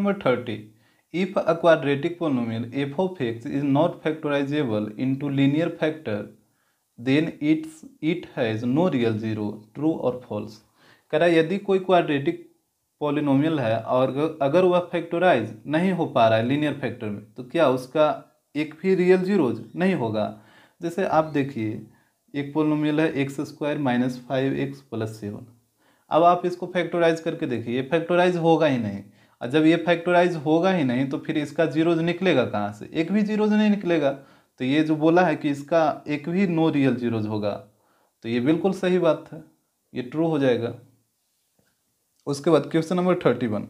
number 30. If a quadratic polynomial f of x is not factorizable into linear factor then it's it has no real zero true और false कह रहा है यदि कोई quadratic polynomial है और अगर वह फैक्टराइज नहीं हो पा रहा है लीनियर फैक्टर में तो क्या उसका एक भी रियल जीरोज नहीं होगा जैसे आप देखिए एक पोलिनोमियल है x square minus five x plus seven अब आप इसको फैक्टोराइज करके देखिए फैक्टोराइज होगा ही नहीं और जब ये फैक्टराइज होगा ही नहीं तो फिर इसका जीरोज निकलेगा कहाँ से एक भी जीरोज नहीं निकलेगा तो ये जो बोला है कि इसका एक भी नो रियल जीरोज होगा तो ये बिल्कुल सही बात है ये ट्रू हो जाएगा उसके बाद question number thirty one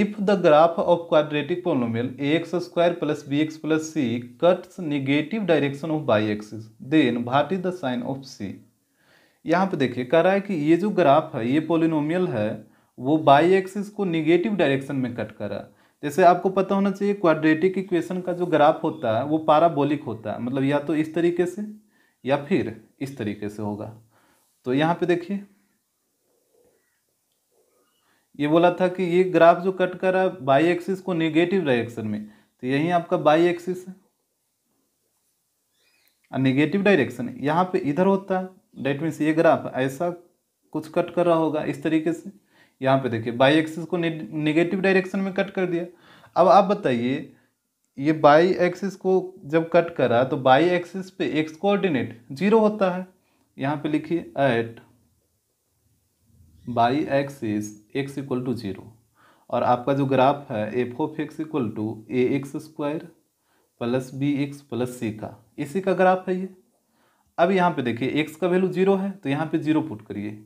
if the graph of quadratic polynomial a x square plus b x plus c cuts negative direction of y axis then what is the sign of c यहाँ पे देखिए कह रहा है कि ये जो graph है ये पोलिनोमियल है वो बाई एक्सिस को निगेटिव डायरेक्शन में कट करा जैसे आपको पता होना चाहिए क्वाड्रेटिक इक्वेशन का जो ग्राफ होता है वो पाराबोलिक होता है मतलब या तो इस तरीके से या फिर इस तरीके से होगा तो यहाँ पे देखिए ये बोला था कि ये ग्राफ जो कट कर रहा है बाई एक्सिस को निगेटिव डायरेक्शन में तो यही आपका बाई एक्सिस है और निगेटिव डायरेक्शन यहाँ पे इधर होता है डेट मीन्स ये ग्राफ ऐसा कुछ कट कर रहा होगा इस तरीके से यहाँ पे देखिए बाई एक्सिस को नेगेटिव डायरेक्शन में कट कर दिया अब आप बताइए ये बाई एक्सिस को जब कट करा तो बाई एक्सिस पे एक्स कोऑर्डिनेट जीरो होता है यहाँ पे लिखिए at y axis x equal to zero और आपका जो ग्राफ है f of x equal to a x square plus b x plus c का इसी का ग्राफ है ये अब यहाँ पे देखिए एक्स का वैल्यू जीरो है तो यहाँ पे जीरो पुट करिए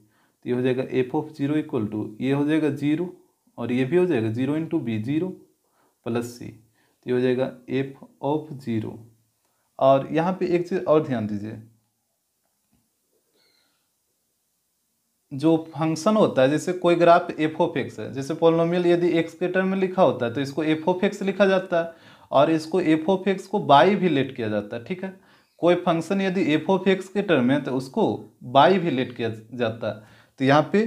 तो ये हो जाएगा f of zero equal to ये हो जाएगा जीरो और ये भी हो जाएगा zero into b zero plus c तो ये हो जाएगा एफ ऑफ जीरो और यहाँ पे एक चीज़ और ध्यान दीजिए जो फंक्शन होता है जैसे कोई ग्राफ एफ ऑफ एक्स है जैसे पोलोमियल यदि एक्स के टर्म में लिखा होता है तो इसको एफ ऑफ एक्स लिखा जाता है और इसको एफ ऑफ एक्स को बाई भी लेट किया जाता है ठीक है कोई फंक्शन यदि एफ ऑफ एक्स के टर्म में तो उसको बाई भी लेट किया जाता है तो यहाँ पे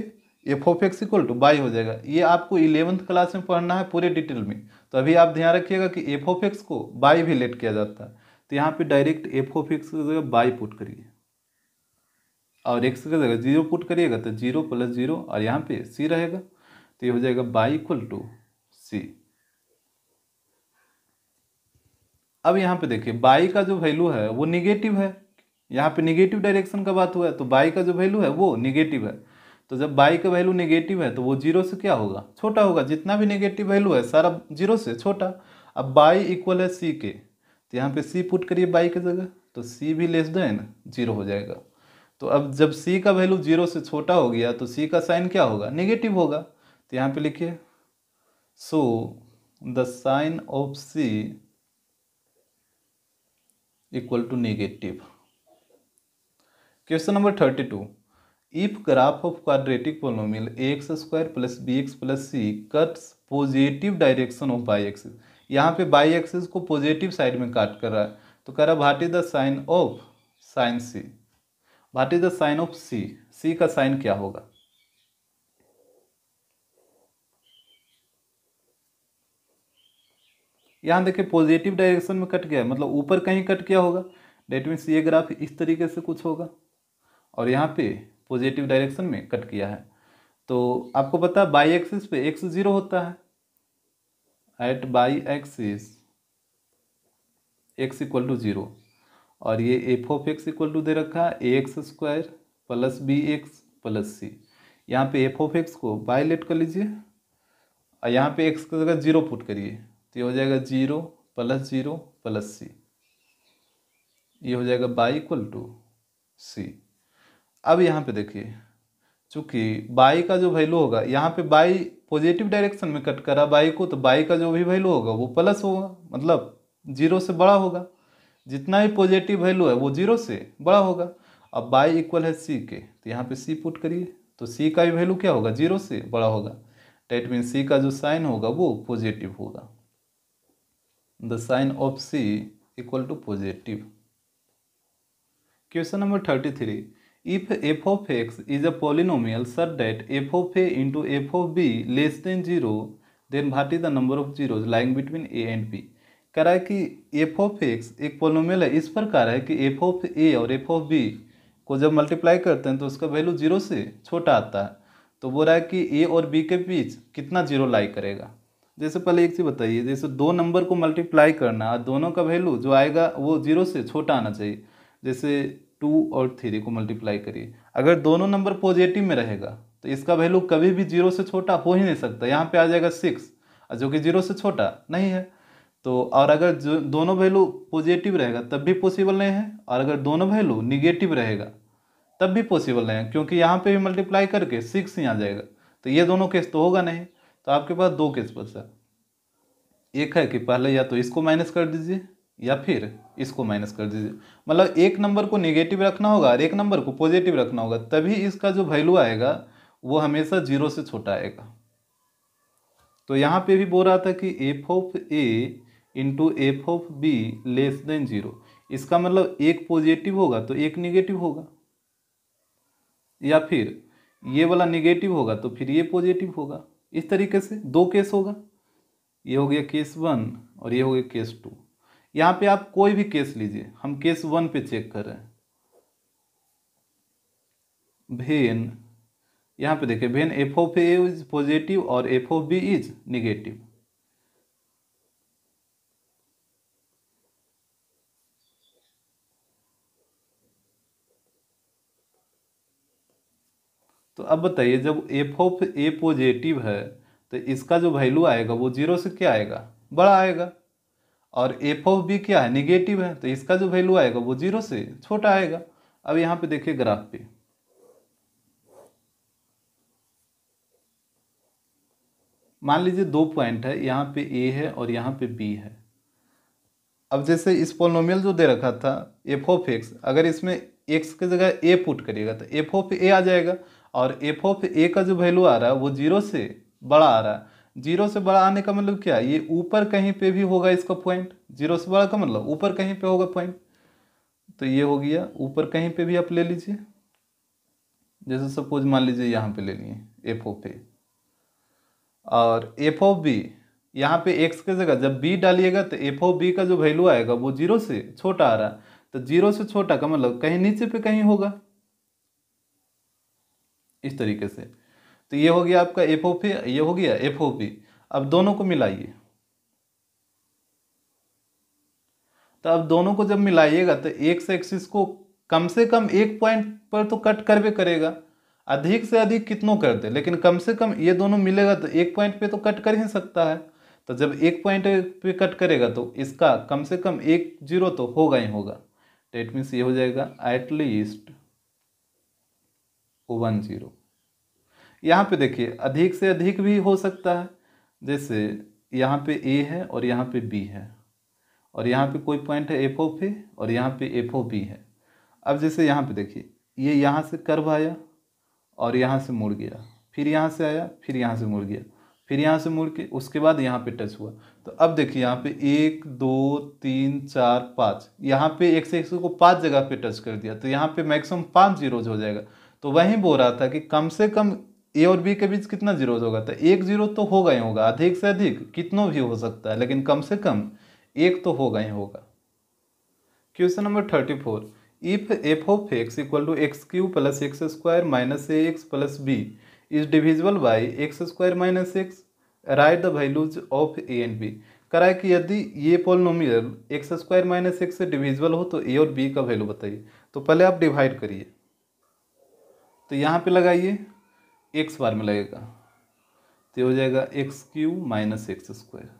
f of x equal to y हो जाएगा ये आपको इलेवंथ क्लास में पढ़ना है पूरे डिटेल में तो अभी आप ध्यान रखिएगा कि एफ ऑफ एक्स को बाई भी लेट किया जाता है तो यहाँ पे डायरेक्ट एफ ऑफ एक्स की जगह बाई पुट करिए और एक्स की जगह जीरो पुट करिएगा तो जीरो प्लस जीरो और यहाँ पे सी रहेगा तो ये हो जाएगा बाई इक्वल टू सी अब यहाँ पे देखिए बाई का जो वैल्यू है वो निगेटिव है यहाँ पे निगेटिव डायरेक्शन का बात हुआ है तो बाई का जो वैल्यू है वो निगेटिव है तो जब बाई का वैल्यू नेगेटिव है तो वो जीरो से क्या होगा छोटा होगा जितना भी नेगेटिव वैल्यू है सारा जीरो से छोटा अब बाई इक्वल है सी के तो यहाँ पे सी पुट करिए बाई की जगह तो सी भी लेस देन जीरो हो जाएगा तो अब जब सी का वैल्यू जीरो से छोटा हो गया तो सी का साइन क्या होगा नेगेटिव होगा तो यहाँ पे लिखिए so the sign of c equal to negative question number thirty two if graph of quadratic polynomial x square plus b x plus c cuts positive direction of y axis यहाँ पे y axis को positive side में काट कर रहा है तो कह रहा what is the sign of sign c what is the sign of c c का साइन क्या होगा यहाँ देखिए पॉजिटिव डायरेक्शन में कट गया मतलब ऊपर कहीं कट किया होगा डेट मीन्स ये ग्राफ इस तरीके से कुछ होगा और यहाँ पे पॉजिटिव डायरेक्शन में कट किया है तो आपको पता है बाई एक्सिस पे एक्स जीरो होता है at y axis x equal to zero और ये f of x equal to दे रखा है a x square plus b x plus c यहाँ पे एफ ऑफ एक्स को बाई लेट कर लीजिए और यहाँ पे एक्स की जगह जीरो पुट करिए तो ये हो जाएगा zero plus zero plus c ये हो जाएगा बाई इक्वल टू सी अब यहाँ पे देखिए चूंकि बाई का जो वैल्यू होगा यहाँ पे बाई पॉजिटिव डायरेक्शन में कट करा बाई को तो बाई का जो भी वैल्यू होगा वो प्लस होगा मतलब जीरो से बड़ा होगा जितना भी पॉजिटिव वैल्यू है वो जीरो से बड़ा होगा अब बाई इक्वल है सी के तो यहाँ पे सी पुट करिए तो सी का भी वैल्यू क्या होगा जीरो से बड़ा होगा डेट मीन सी का जो साइन होगा वो पॉजिटिव होगा the sign of c equal to positive question number thirty three If f of x is a polynomial such that f of a into f of b less than 0, then what is the number of zeros lying between a and b? कह रहा है कि f of x एक पोलोमेल है इस पर कह रहा है कि एफ ऑफ ए और एफ ऑफ बी को जब मल्टीप्लाई करते हैं तो उसका वैल्यू जीरो से छोटा आता है तो बोल रहा है कि ए और बी के बीच कितना जीरो लाई करेगा जैसे पहले एक चीज़ बताइए जैसे दो नंबर को मल्टीप्लाई करना दोनों का वैल्यू जो आएगा वो जीरो से छोटा आना चाहिए जैसे टू और थ्री को मल्टीप्लाई करिए अगर दोनों नंबर पॉजिटिव में रहेगा तो इसका वैल्यू कभी भी जीरो से छोटा हो ही नहीं सकता यहाँ पे आ जाएगा सिक्स जो कि जीरो से छोटा नहीं है तो और अगर जो दोनों वैल्यू पॉजिटिव रहेगा तब भी पॉसिबल नहीं है और अगर दोनों वैल्यू निगेटिव रहेगा तब भी पॉसिबल नहीं है क्योंकि यहाँ पर भी मल्टीप्लाई करके सिक्स ही आ जाएगा तो ये दोनों केस तो होगा नहीं तो आपके पास दो केस बचा एक है कि पहले या तो इसको माइनस कर दीजिए या फिर इसको माइनस कर दीजिए मतलब एक नंबर को नेगेटिव रखना होगा और एक नंबर को पॉजिटिव रखना होगा तभी इसका जो वैल्यू आएगा वो हमेशा जीरो से छोटा आएगा तो यहाँ पे भी बोल रहा था कि f of a into f of b less than zero इसका मतलब एक पॉजिटिव होगा तो एक निगेटिव होगा या फिर ये वाला निगेटिव होगा तो फिर ये पॉजिटिव होगा इस तरीके से दो केस होगा ये हो गया केस वन और ये हो गया केस टू यहां पे आप कोई भी केस लीजिए हम केस वन पे चेक कर रहे हैं भेन यहां पे देखिए when f of a is positive और f of b is negative तो अब बताइए जब एफ ऑफ ए पॉजिटिव है तो इसका जो वैल्यू आएगा वो जीरो से क्या आएगा बड़ा आएगा और एफ ऑफ बी क्या है निगेटिव है तो इसका जो वैल्यू आएगा वो जीरो से छोटा आएगा अब यहाँ पे देखिए ग्राफ पे मान लीजिए दो पॉइंट है यहाँ पे ए है और यहाँ पे बी है अब जैसे इस पोलोमियल जो दे रखा था एफ ऑफ एक्स अगर इसमें एक्स की जगह ए पुट करिएगा तो एफ ऑफ ए आ जाएगा और एफ ऑफ ए का जो वैल्यू आ रहा है वो जीरो से बड़ा आ रहा है जीरो से बड़ा आने का मतलब क्या ये ऊपर कहीं पे भी होगा इसका पॉइंट जीरो से बड़ा का मतलब ऊपर कहीं पे होगा पॉइंट तो ये हो गया ऊपर कहीं पे भी आप ले लीजिए जैसे सपोज मान लीजिए यहाँ पे ले लिए एफ ऑफ ए और एफ ऑफ बी यहाँ पे एक्स के जगह जब बी डालिएगा तो एफ ऑफ बी का जो वैल्यू आएगा वो जीरो से छोटा आ रहा है तो जीरो से छोटा का मतलब कहीं नीचे पे कहीं होगा इस तरीके से तो ये हो गया आपका एफ ओ पी ये हो गया एफ ओ पी अब दोनों को मिलाइए तो अब दोनों को जब मिलाइएगा तो एक्स एक्सिस को कम से कम एक पॉइंट पर तो कट करवे करेगा अधिक से अधिक कितनों कर दे लेकिन कम से कम ये दोनों मिलेगा तो एक पॉइंट पे तो कट कर ही सकता है तो जब एक पॉइंट पे कट करेगा तो इसका कम से कम एक जीरो तो होगा ही होगा डेट मीन्स ये हो जाएगा एटलीस्ट वन जीरो यहाँ पे देखिए अधिक से अधिक भी हो सकता है जैसे यहाँ पे ए है और यहाँ पे बी है और यहाँ पे कोई पॉइंट है एफ ओ पे और यहाँ पे एफ ओ बी है अब जैसे यहाँ पे देखिए ये यह यहाँ से कर्व आया और यहाँ से मुड़ गया फिर यहाँ से आया फिर यहाँ से मुड़ गया फिर यहाँ से मुड़ के उसके बाद यहाँ पे टच हुआ तो अब देखिए यहाँ पे एक दो तीन चार पाँच यहाँ पे एक से एक सौ को पाँच जगह पे टच कर दिया तो यहाँ पे मैक्सिमम पाँच जीरोज हो जाएगा तो वहीं बोल रहा था कि कम से कम ए और बी के बीच कितना जीरोज होगा तो एक जीरो तो होगा ही होगा अधिक से अधिक कितनों भी हो सकता है लेकिन कम से कम एक तो होगा ही होगा question number thirty four if f of x equal to x cube plus x square minus a x plus b is divisible by x square minus x write the values of a and b कराए कि यदि ये polynomial x square minus x से divisible हो तो ए और B का value बताइए तो पहले आप डिवाइड करिए तो यहाँ पे लगाइए एक्स बार में लगेगा तो ये हो जाएगा x cube minus x square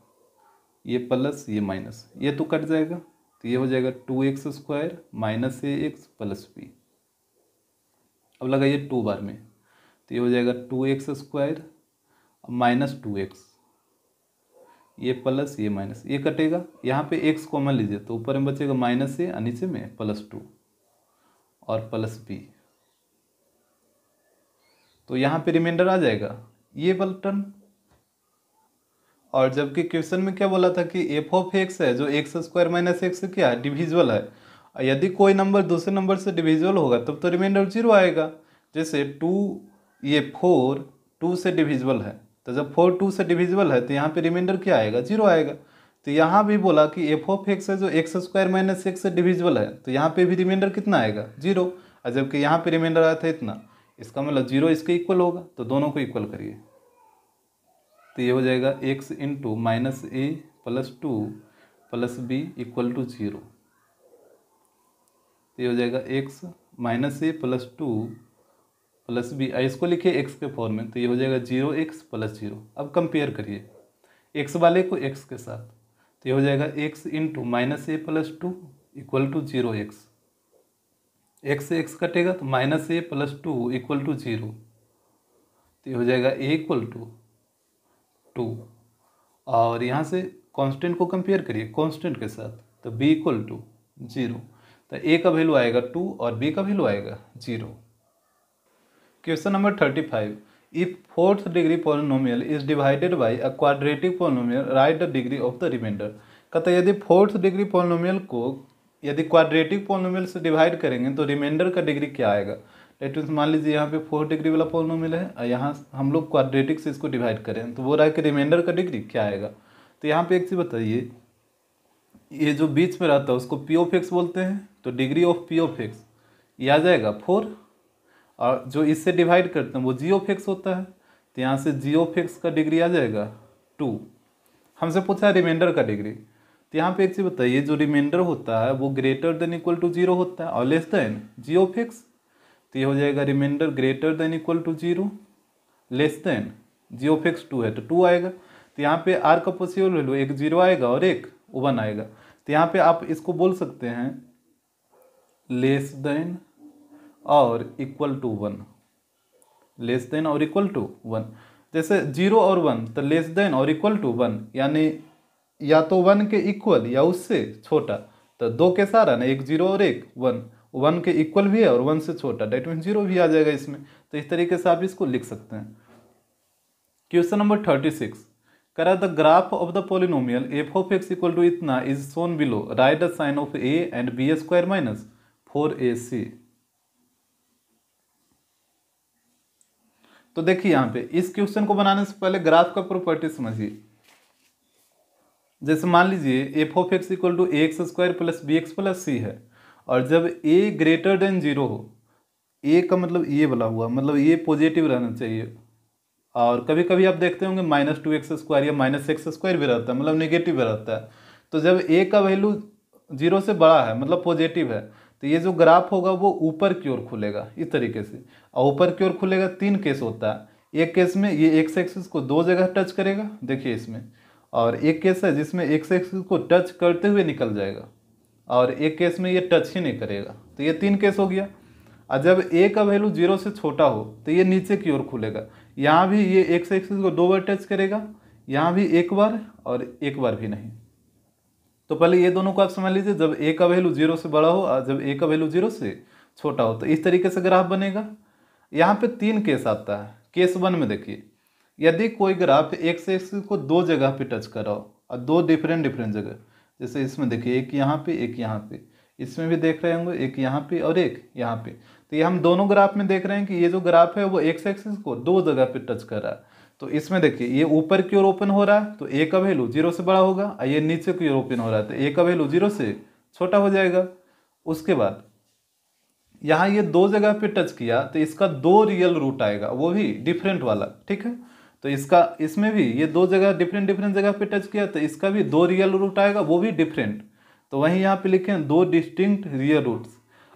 ये प्लस ये माइनस ये तो कट जाएगा तो ये हो जाएगा two x square minus a x plus b अब लगाइए टू बार में तो ये हो जाएगा two x square minus two x ये प्लस ये माइनस ये कटेगा यहाँ पे एक्स कॉमन लीजिए तो ऊपर में बचेगा माइनस ए नीचे में प्लस टू और प्लस बी तो यहाँ पे रिमाइंडर आ जाएगा ये बल्टन और जबकि क्वेश्चन में क्या बोला था कि एफ ऑफ एक्स है जो एक्स स्क्वायर माइनस एक्स क्या है डिविजुअल है यदि कोई नंबर दूसरे नंबर से डिविजुअल होगा तब तो रिमाइंडर जीरो आएगा जैसे टू ये फोर टू से डिविजुअल है तो जब फोर टू से डिविजुअल है तो यहाँ पे रिमाइंडर क्या आएगा जीरो आएगा तो यहाँ भी बोला कि एफ ऑफ एक्स है जो x square minus x divisible divisible है तो यहाँ पे भी रिमाइंडर कितना आएगा जीरो और जबकि यहाँ पे रिमाइंडर आया था इतना इसका मतलब जीरो इसके इक्वल होगा तो दोनों को इक्वल करिए तो ये हो जाएगा x into minus a plus two plus b equal to zero तो ये हो जाएगा x minus a plus two plus b इसको लिखिए एक्स के फॉर्म में तो ये हो जाएगा जीरो एक्स प्लस जीरो अब कंपेयर करिए एक्स वाले को एक्स के साथ तो ये हो जाएगा x into minus a plus two equal to zero x x से एक्स कटेगा तो minus a plus two equal to zero तो ये हो जाएगा ए इक्वल टू टू और यहाँ से कांस्टेंट को कंपेयर करिए कांस्टेंट के साथ तो बी इक्वल टू जीरो तो ए का वैल्यू आएगा टू और बी का वैल्यू आएगा zero question number thirty five if fourth degree polynomial is divided by a quadratic polynomial write the degree of the remainder कहते यदि फोर्थ डिग्री पोलिनोमियल को यदि क्वाड्रेटिक पोनोमिल से डिवाइड करेंगे तो रिमाइंडर का डिग्री क्या आएगा डेट मीन्स मान लीजिए यहाँ पे फोर डिग्री वाला पोनोमिल है और यहाँ हम लोग क्वाड्रेटिक से इसको डिवाइड करें तो वो रहा है कि रिमाइंडर का डिग्री क्या आएगा तो यहाँ पे एक चीज़ बताइए ये जो बीच में रहता है उसको पी ऑफ एक्स बोलते हैं तो degree of p of x ये आ जाएगा फोर और जो इससे डिवाइड करते हैं वो जी ऑफ एक्स होता है तो यहाँ से जी ऑफ एक्स का डिग्री आ जाएगा टू हमसे पूछा है रिमाइंडर का डिग्री तो यहाँ पे एक चीज़ बताइए जो रिमाइंडर होता है वो greater than equal to zero होता है और less than g of x तो ये हो जाएगा remainder greater than equal to zero less than g of x two है तो टू आएगा तो यहाँ पे आर का पॉसिबल वैल्यू एक जीरो आएगा और एक वन आएगा तो यहाँ पे आप इसको बोल सकते हैं लेस देन और equal to one less than और इक्वल टू वन जैसे जीरो और वन तो लेस देन और इक्वल टू वन यानी या तो वन के इक्वल या उससे छोटा तो दो के सारा ना एक जीरो और एक वन वन के इक्वल भी है और वन से छोटा डेट मीन जीरो भी आ जाएगा इसमें तो इस तरीके से आप इसको लिख सकते हैं क्वेश्चन नंबर थर्टी सिक्स करा the graph of the polynomial f of x equal to इतना is shown below write the sign of a and b square minus four a c तो देखिए यहाँ पे इस क्वेश्चन को बनाने से पहले ग्राफ का प्रॉपर्टी समझिए जैसे मान लीजिए f of x equal to a x square plus b x plus c है और जब ए ग्रेटर देन जीरो हो ए का मतलब ये वाला हुआ मतलब ये पॉजिटिव रहना चाहिए और कभी कभी आप देखते होंगे माइनस टू एक्स स्क्वायर या माइनस एक्स स्क्वायर भी रहता है मतलब नेगेटिव रहता है तो जब ए का वैल्यू जीरो से बड़ा है मतलब पॉजिटिव है तो ये जो ग्राफ होगा वो ऊपर की ओर खुलेगा इस तरीके से और ऊपर की ओर खुलेगा तीन केस होता है एक केस में ये एक्स एक्सिस को दो जगह टच करेगा देखिए इसमें और एक केस है जिसमें एक से को टच करते हुए निकल जाएगा और एक केस में ये टच ही नहीं करेगा तो ये तीन केस हो गया और जब ए का वैल्यू जीरो से छोटा हो तो ये नीचे की ओर खुलेगा यहाँ भी ये एक से को दो बार टच करेगा यहाँ भी एक बार और एक बार भी नहीं तो पहले ये दोनों को आप समझ लीजिए जब ए का वैल्यू जीरो से बड़ा हो और जब ए का वैल्यू जीरो से छोटा हो तो इस तरीके से ग्राफ बनेगा यहाँ पे तीन केस आता है केस वन में देखिए यदि कोई ग्राफ एक से एक्सिस को दो जगह पे टच कराओ और दो डिफरेंट डिफरेंट जगह जैसे इसमें देखिए एक यहाँ पे एक यहाँ पे इसमें भी देख रहे होंगे एक यहाँ पे और एक यहाँ पे तो ये हम दोनों ग्राफ में देख रहे हैं कि ये जो ग्राफ है वो से एक्सिस को दो जगह पे टच कर रहा है तो इसमें देखिए ये ऊपर की ओर ओपन हो रहा है तो ए का वैल्यू जीरो से बड़ा होगा और ये नीचे की ओर ओपन हो रहा है तो ए का वैल्यू जीरो से छोटा हो जाएगा उसके बाद यहाँ ये दो जगह पे टच किया तो इसका दो रियल रूट आएगा वो भी डिफरेंट वाला ठीक है तो इसका इसमें भी ये दो जगह डिफरेंट डिफरेंट जगह पे टच किया तो इसका भी दो रियल रूट आएगा वो भी डिफरेंट तो वहीं यहाँ पे लिखे हैं दो डिस्टिंक्ट रियल रूट्स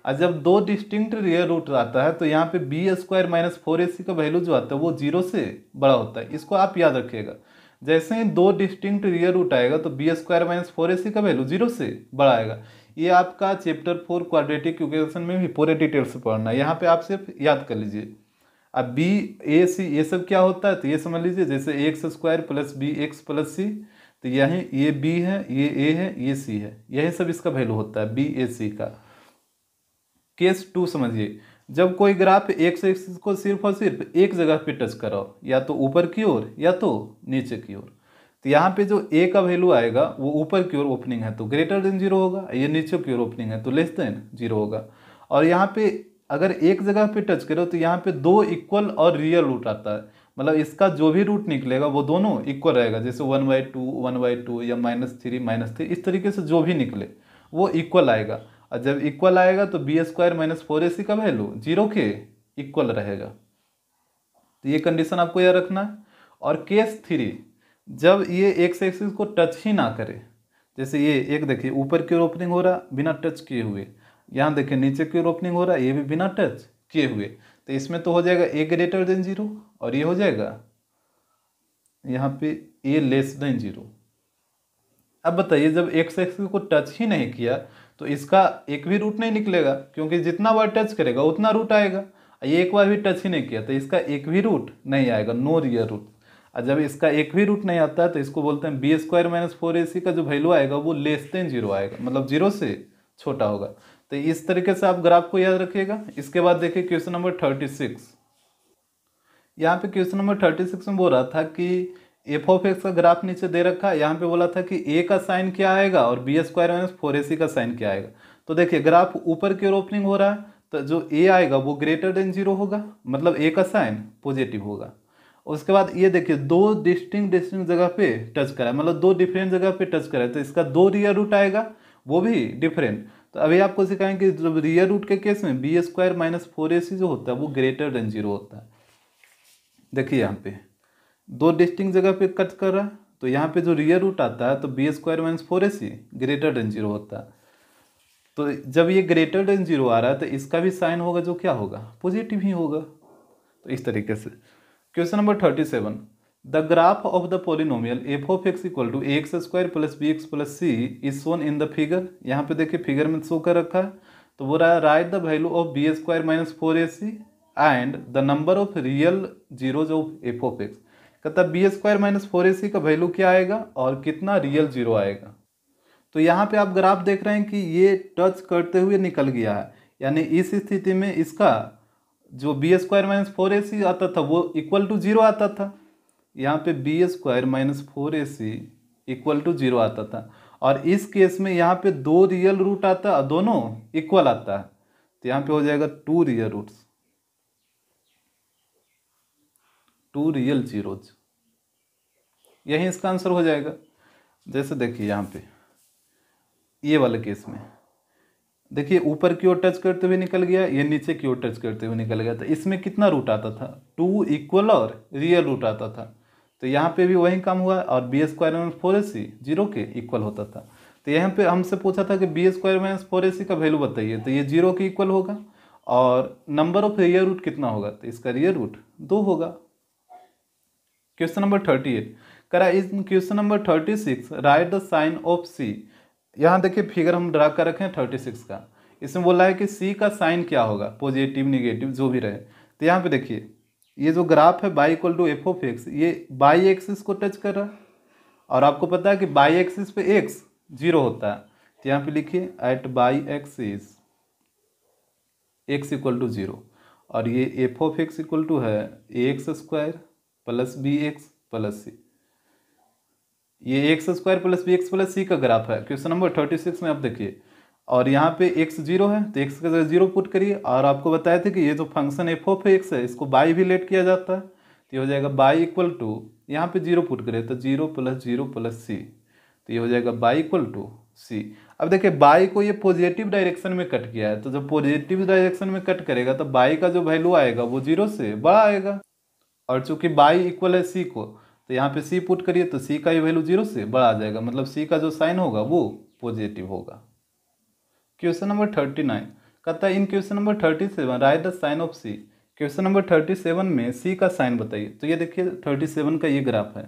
और जब दो डिस्टिंक्ट रियल रूट आता है तो यहाँ पे b square minus four a c का वैल्यू जो आता है वो जीरो से बड़ा होता है इसको आप याद रखिएगा जैसे ही दो डिस्टिंक्ट रियल रूट आएगा तो b square minus four a c का वैल्यू जीरो से बड़ा आएगा ये आपका चैप्टर फोर क्वाड्रेटिक इक्वेशन में भी पूरे डिटेल से पढ़ना है यहाँ पर आप सिर्फ याद कर लीजिए अब बी ए सी ये सब क्या होता है तो ये समझ लीजिए जैसे x square plus b x plus c तो यही ये बी है ये ए है ये सी है यही सब इसका वैल्यू होता है बी ए सी का केस टू समझिए जब कोई ग्राफ से एक को सिर्फ और सिर्फ एक जगह पे टच कराओ या तो ऊपर की ओर या तो नीचे की ओर तो यहाँ पे जो ए का वैल्यू आएगा वो ऊपर की ओर ओपनिंग है तो ग्रेटर देन जीरो होगा ये नीचे की ओर ओपनिंग है तो लेस देन जीरो होगा और यहाँ पे अगर एक जगह पे टच करो तो यहाँ पे दो इक्वल और रियल रूट आता है मतलब इसका जो भी रूट निकलेगा वो दोनों इक्वल रहेगा जैसे one by two one by two या माइनस थ्री माइनस थ्री इस तरीके से जो भी निकले वो इक्वल आएगा और जब इक्वल आएगा तो b square minus four a c का वैल्यू जीरो के इक्वल रहेगा तो ये कंडीशन आपको यह रखना है और केस थ्री जब ये एक से एक्सिस को टच ही ना करे जैसे ये एक देखिए ऊपर की ओर ओपनिंग हो रहा बिना टच किए हुए यहाँ देखें नीचे की ओर ओपनिंग हो रहा है ये भी बिना टच किए हुए तो इसमें तो हो जाएगा ए ग्रेटर देन जीरो और ये हो जाएगा यहाँ पे ए लेस देन जीरो अब बताइए जब एक्स एक्स को टच ही नहीं किया तो इसका एक भी रूट नहीं निकलेगा क्योंकि जितना बार टच करेगा उतना रूट आएगा ये एक बार भी टच ही नहीं किया तो इसका एक भी रूट नहीं आएगा नो रियर रूट और जब इसका एक भी रूट नहीं आता है तो इसको बोलते हैं b square minus four a c का जो वैल्यू आएगा वो लेस देन जीरो आएगा मतलब जीरो से छोटा होगा तो इस तरीके से आप ग्राफ को याद रखिएगा इसके बाद देखिए क्वेश्चन नंबर थर्टी सिक्स यहाँ पे क्वेश्चन नंबर थर्टी सिक्स में बोल रहा था कि एफ ऑफ एक्स का ग्राफ नीचे दे रखा है यहाँ पे बोला था कि ए का साइन क्या आएगा और b square minus four a c का साइन क्या आएगा तो देखिए ग्राफ ऊपर की ओर ओपनिंग हो रहा है तो जो ए आएगा वो ग्रेटर देन जीरो होगा मतलब ए का साइन पॉजिटिव होगा उसके बाद ये देखिए दो डिस्टिंग डिस्टिंग जगह पे टच करा है मतलब दो डिफरेंट जगह पे टच करा है तो इसका दो रियर रूट आएगा वो भी डिफरेंट तो अभी आपको सिखाएंगे कि जब रियर रूट के केस में b square minus four a c जो होता है वो ग्रेटर देन जीरो होता है देखिए यहाँ पे दो डिस्टिंग जगह पे कट कर रहा है तो यहाँ पे जो रियर रूट आता है तो b square minus four a c greater than zero होता है तो जब ये ग्रेटर देन जीरो आ रहा है तो इसका भी साइन होगा जो क्या होगा पॉजिटिव ही होगा तो इस तरीके से question number thirty seven graph of the polynomial f of x equal to x square plus b x plus c is shown in the figure यहाँ पे देखिए फिगर में शो कर रखा है तो वो रहा write the value of b square minus four a c and the number of real zeros of f of x कहता b square minus four a c का वैल्यू क्या आएगा और कितना रियल जीरो आएगा तो यहाँ पे आप ग्राफ देख रहे हैं कि ये टच करते हुए निकल गया है यानी इस स्थिति में इसका जो b square minus four a c आता था वो इक्वल टू जीरो आता था यहाँ पे b square minus four a c equal to zero आता था और इस केस में यहाँ पे दो रियल रूट आता दोनों इक्वल आता है तो यहाँ पे हो जाएगा two real roots two real zeros यही इसका आंसर हो जाएगा जैसे देखिए यहाँ पे ये वाले केस में देखिए ऊपर की ओर टच करते हुए निकल गया ये नीचे की ओर टच करते हुए निकल गया तो इसमें कितना रूट आता था टू इक्वल और रियल रूट आता था तो यहाँ पे भी वही काम हुआ और b square minus four a c zero के इक्वल होता था तो यहाँ पे हमसे पूछा था कि b square minus four a c का वैल्यू बताइए तो ये जीरो के इक्वल होगा और नंबर ऑफ रियर रूट कितना होगा तो इसका रियर रूट दो होगा क्वेश्चन नंबर थर्टी एट करा इस question number thirty six write the sign of c यहाँ देखिए फिगर हम ड्रा कर रखे हैं थर्टी सिक्स का इसमें बोला है कि सी का साइन क्या होगा पॉजिटिव निगेटिव जो भी रहे तो यहाँ पे देखिए ये जो ग्राफ है y equal to f of x ये बाई एक्सिस को टच कर रहा है और आपको पता है कि बाई एक्सिस पे एक्स जीरो होता है तो यहाँ पे लिखिए at y axis x equal to zero और ये f of x equal to है a x square plus b x plus c ये x square plus b x plus c का ग्राफ है क्वेश्चन नंबर थर्टी सिक्स में आप देखिए और यहाँ पे x जीरो है तो x के जगह जीरो पुट करिए और आपको बताया था कि ये जो फंक्शन एफ ऑफ एक्स है इसको बाई भी लेट किया जाता है तो ये हो जाएगा बाई इक्वल टू यहाँ पे जीरो पुट करिए तो zero plus zero plus c तो ये हो जाएगा बाई इक्वल टू सी अब देखिए बाई को ये पॉजिटिव डायरेक्शन में कट किया है तो जब पॉजिटिव डायरेक्शन में कट करेगा तो बाई का जो वैल्यू आएगा वो जीरो से बड़ा आएगा और चूंकि बाई इक्वल है सी को तो यहाँ पे सी पुट करिए तो सी का ये वैल्यू जीरो से बड़ा आ जाएगा मतलब सी का जो साइन होगा वो पॉजिटिव होगा क्वेश्चन नंबर थर्टी नाइन कहता है इन question number thirty seven write the sign of C question number thirty seven में सी का साइन बताइए तो ये देखिए थर्टी सेवन का ये ग्राफ है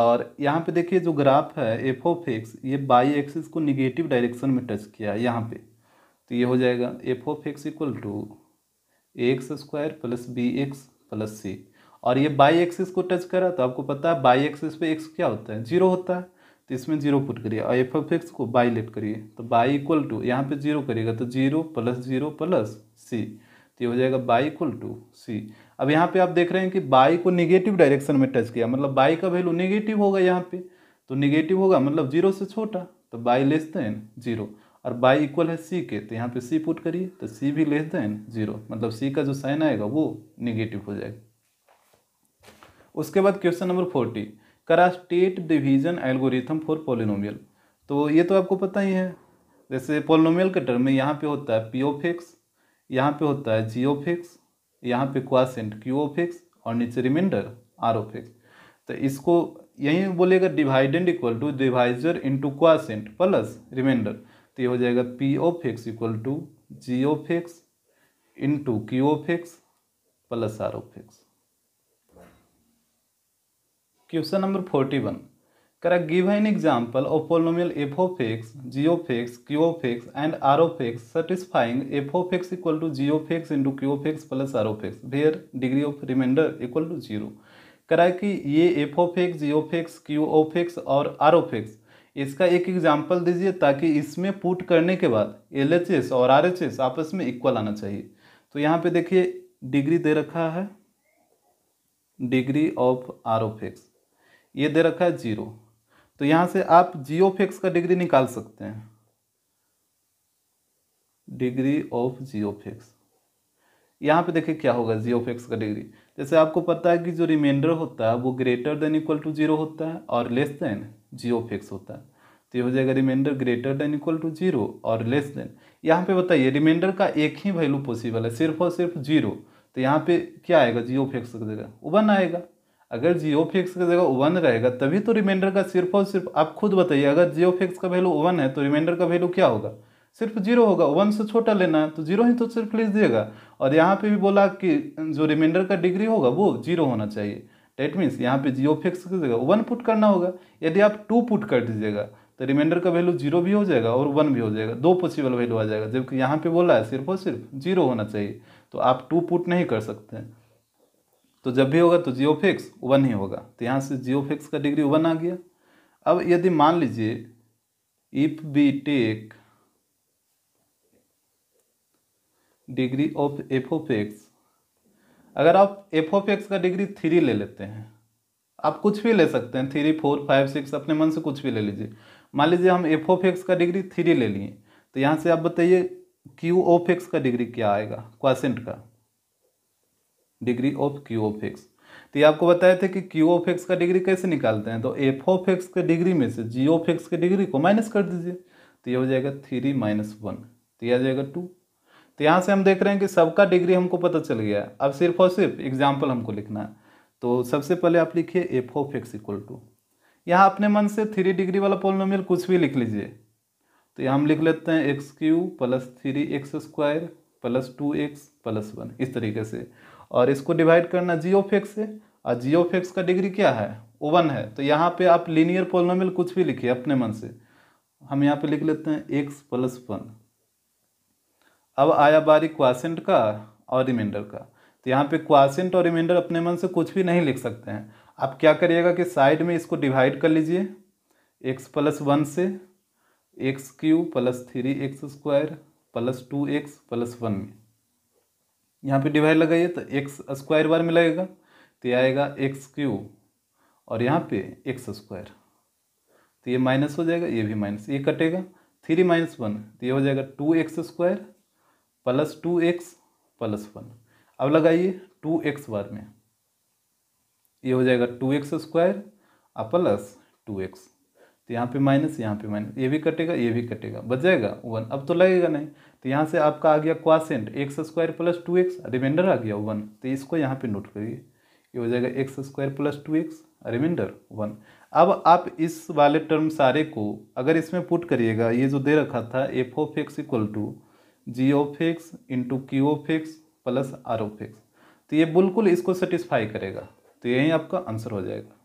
और यहाँ पे देखिए जो ग्राफ है एफ ऑफ एक्स ये बाई एक्सिस को निगेटिव डायरेक्शन में टच किया है यहाँ पे तो ये हो जाएगा f of x equal to x square plus b x plus c और ये बाई एक्सिस को टच करा तो आपको पता है बाई एक्सिस पे एक्स क्या होता है जीरो होता है तो इसमें जीरो पुट करिए और एफ ऑफ एक्स को बाई लेट करिए तो बाई इक्वल टू यहाँ पे जीरो करिएगा तो zero plus zero plus c तो ये हो जाएगा बाई इक्वल टू सी अब यहाँ पे आप देख रहे हैं कि बाई को निगेटिव डायरेक्शन में टच किया मतलब बाई का वैल्यू निगेटिव होगा यहाँ पे तो निगेटिव होगा मतलब जीरो से छोटा तो बाई लेस देन जीरो और बाई इक्वल है सी के तो यहाँ पे सी पुट करिए तो सी भी लेस देन जीरो मतलब सी का जो साइन आएगा वो निगेटिव हो जाएगा उसके बाद क्वेश्चन नंबर फोर्टी करा state division algorithm for polynomial तो ये तो आपको पता ही है जैसे पोलिनोमियल के टर्म में यहाँ पे होता है पी ओ फिक्स यहाँ पे होता है जी ओ फिक्स यहाँ पे क्वासेंट क्यू ओ फिक्स और नीचे रिमाइंडर आर ओ फिक्स तो इसको यहीं बोलेगा dividend equal to divisor into quotient plus remainder तो ये हो जाएगा p of x equal to g of x into q of x plus r of x question number forty one करा give an example of polynomial f of x of q of x and r of x satisfying f of x equal to g into q of x plus r of x where degree of remainder equal to zero करा कि ये f of x q of x और r of x इसका एक example दीजिए ताकि इसमें put करने के बाद एल एच एस और आर एच एस आपस में इक्वल आना चाहिए तो यहाँ पे देखिए डिग्री दे रखा है degree of r of x ये दे रखा है जीरो तो यहाँ से आप जी ऑफ एक्स का डिग्री निकाल सकते हैं degree of g of x यहाँ पे देखिए क्या होगा जी ऑफ एक्स का डिग्री जैसे आपको पता है कि जो रिमाइंडर होता है वो greater than equal to zero होता है और less than g of x होता है तो ये हो जाएगा remainder greater than equal to zero और लेस देन यहाँ पे बताइए रिमाइंडर का एक ही वैल्यू पॉसिबल है सिर्फ और सिर्फ जीरो तो यहाँ पे क्या आएगा जी ऑफ एक्स का जगह वन आएगा अगर जियो फिक्स की जगह वन रहेगा तभी तो रिमाइंडर का सिर्फ और सिर्फ आप खुद बताइए अगर जियो फिक्स का वैल्यू वन है तो रिमाइंडर का वैल्यू क्या होगा सिर्फ जीरो होगा वन से छोटा लेना है तो जीरो ही तो सिर्फ लिख दिएगा और यहाँ पे भी बोला कि जो रिमाइंडर का डिग्री होगा वो जीरो होना चाहिए डेट मीन्स यहाँ पे जियो फिक्स की जगह वन पुट करना होगा यदि आप टू पुट कर दीजिएगा तो रिमाइंडर का वैल्यू जीरो भी हो जाएगा और वन भी हो जाएगा दो पॉसिबल वैल्यू आ जाएगा जबकि यहाँ पर बोला है सिर्फ और सिर्फ जीरो होना चाहिए तो आप टू पुट नहीं कर सकते हैं तो जब भी होगा तो जियो फिक्स वन ही होगा तो यहाँ से जियो फिक्स का डिग्री वन आ गया अब यदि मान लीजिए if we take degree of f of x अगर आप एफ ऑफ एक्स का डिग्री थ्री ले लेते हैं आप कुछ भी ले सकते हैं थ्री फोर फाइव सिक्स अपने मन से कुछ भी ले लीजिए मान लीजिए हम एफ ऑफ एक्स का डिग्री थ्री ले लिए तो यहाँ से आप बताइए क्यू ऑफ एक्स का डिग्री क्या आएगा क्वासेंट का degree of q of x तो ये आपको बताए थे कि क्यू ऑफ एक्स का डिग्री कैसे निकालते हैं तो एफ ऑफ एक्स के डिग्री में से जी ऑफ एक्स के डिग्री को माइनस कर दीजिए तो ये हो जाएगा थ्री माइनस वन तो यह आ जाएगा टू तो यहाँ से हम देख रहे हैं कि सबका डिग्री हमको पता चल गया है अब सिर्फ और सिर्फ एग्जाम्पल हमको लिखना है तो सबसे पहले आप लिखिए f of x equal to यहाँ अपने मन से थ्री डिग्री वाला पोलिनोमियल कुछ भी लिख लीजिए तो यहाँ हम लिख लेते हैं x cube plus three x square plus two x plus one इस तरीके से और इसको डिवाइड करना जियो ऑफ से और जियो ऑफ का डिग्री क्या है वन है तो यहाँ पे आप लीनियर पोलोमिल कुछ भी लिखिए अपने मन से हम यहाँ पे लिख लेते हैं एक्स प्लस वन अब आया बारी क्वासेंट का और रिमाइंडर का तो यहाँ पे क्वासेंट और रिमाइंडर अपने मन से कुछ भी नहीं लिख सकते हैं आप क्या करिएगा कि साइड में इसको डिवाइड कर लीजिए एक्स प्लस वन से x cube plus three x square plus two x plus one में यहाँ पे डिवाइड लगाइए तो एक्स स्क्वायर बार में लगेगा तो ये आएगा एक्स क्यू और यहाँ पे एक्स स्क्वायर तो ये माइनस हो जाएगा ये भी माइनस ये कटेगा थ्री माइनस वन तो ये हो जाएगा two x square plus two x plus one अब लगाइए टू एक्स बार में ये हो जाएगा टू एक्स स्क्वायर और प्लस टू एक्स तो यहाँ पे माइनस यहाँ पे माइनस ये भी कटेगा ये भी कटेगा बच जाएगा वन अब तो लगेगा नहीं तो यहाँ से आपका आ गया quotient x square plus two x remainder आ गया वन तो इसको यहाँ पे नोट करिए ये हो जाएगा x square plus two x remainder one अब आप इस वाले टर्म सारे को अगर इसमें पुट करिएगा ये जो दे रखा था f of x equal to g of x into q of x plus r of x तो ये बिल्कुल इसको सेटिस्फाई करेगा तो यही आपका आंसर हो जाएगा